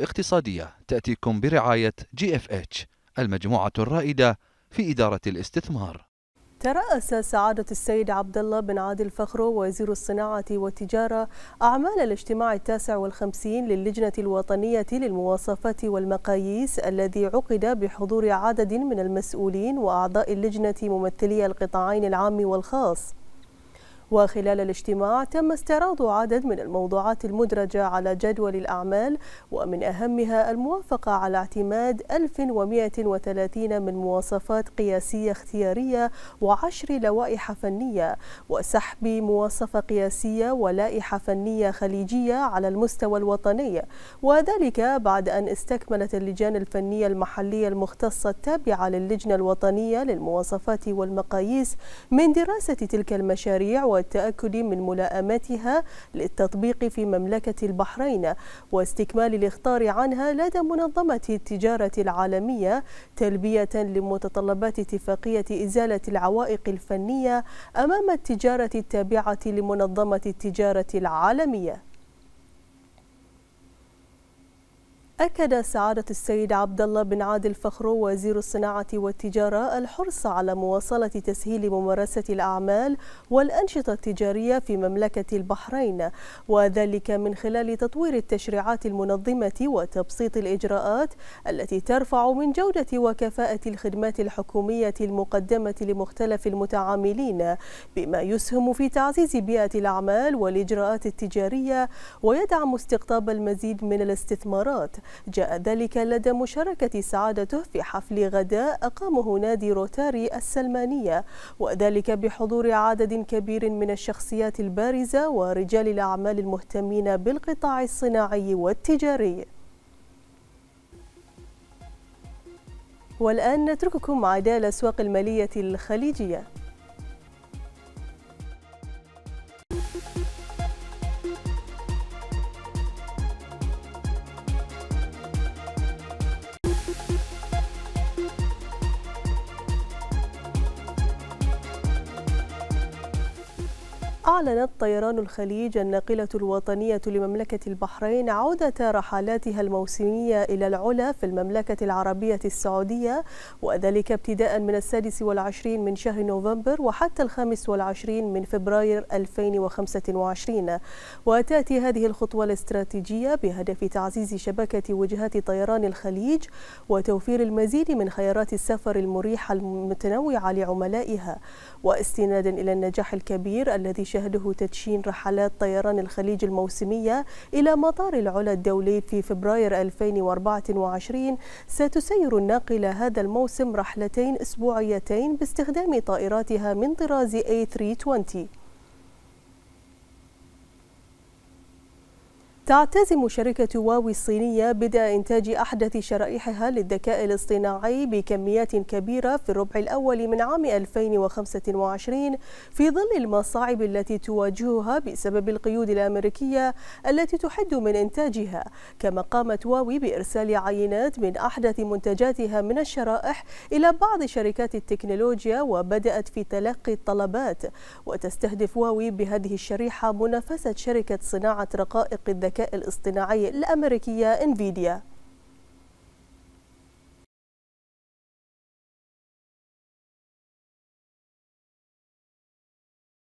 الاقتصادية تأتيكم برعاية جي اف اتش المجموعة الرائدة في إدارة الاستثمار ترأس سعادة السيد عبد الله بن عادل فخرو وزير الصناعة والتجارة أعمال الاجتماع التاسع والخمسين للجنة الوطنية للمواصفات والمقاييس الذي عقد بحضور عدد من المسؤولين وأعضاء اللجنة ممثلي القطاعين العام والخاص وخلال الاجتماع تم استعراض عدد من الموضوعات المدرجة على جدول الأعمال ومن أهمها الموافقة على اعتماد 1130 من مواصفات قياسية اختيارية وعشر لوائح فنية وسحب مواصفة قياسية ولائحة فنية خليجية على المستوى الوطني وذلك بعد أن استكملت اللجان الفنية المحلية المختصة التابعة للجنة الوطنية للمواصفات والمقاييس من دراسة تلك المشاريع والتأكد من ملاءمتها للتطبيق في مملكة البحرين واستكمال الإخطار عنها لدى منظمة التجارة العالمية تلبية لمتطلبات اتفاقية إزالة العوائق الفنية أمام التجارة التابعة لمنظمة التجارة العالمية أكد سعادة السيد عبد الله بن عادل فخرو وزير الصناعة والتجارة الحرص على مواصلة تسهيل ممارسة الأعمال والأنشطة التجارية في مملكة البحرين وذلك من خلال تطوير التشريعات المنظمة وتبسيط الإجراءات التي ترفع من جودة وكفاءة الخدمات الحكومية المقدمة لمختلف المتعاملين بما يسهم في تعزيز بيئة الأعمال والإجراءات التجارية ويدعم استقطاب المزيد من الاستثمارات جاء ذلك لدى مشاركة سعادته في حفل غداء أقامه نادي روتاري السلمانية وذلك بحضور عدد كبير من الشخصيات البارزة ورجال الأعمال المهتمين بالقطاع الصناعي والتجاري والآن نترككم عدال أسواق المالية الخليجية أعلنت طيران الخليج الناقلة الوطنية لمملكة البحرين عودة رحلاتها الموسمية إلى العلا في المملكة العربية السعودية وذلك ابتداء من السادس والعشرين من شهر نوفمبر وحتى الخامس والعشرين من فبراير 2025 وتأتي هذه الخطوة الاستراتيجية بهدف تعزيز شبكة وجهات طيران الخليج وتوفير المزيد من خيارات السفر المريحة المتنوعة لعملائها واستنادا إلى النجاح الكبير الذي شهد يشهده تدشين رحلات طيران الخليج الموسمية إلى مطار العلا الدولي في فبراير 2024 ستسير الناقلة هذا الموسم رحلتين أسبوعيتين باستخدام طائراتها من طراز A320 تعتزم شركة هواوي الصينية بدء إنتاج أحدث شرائحها للذكاء الاصطناعي بكميات كبيرة في الربع الأول من عام 2025 في ظل المصاعب التي تواجهها بسبب القيود الأمريكية التي تحد من إنتاجها كما قامت هواوي بإرسال عينات من أحدث منتجاتها من الشرائح إلى بعض شركات التكنولوجيا وبدأت في تلقي الطلبات وتستهدف هواوي بهذه الشريحة منافسة شركة صناعة رقائق الذكاء الذكاء الاصطناعي الأمريكية إنفيديا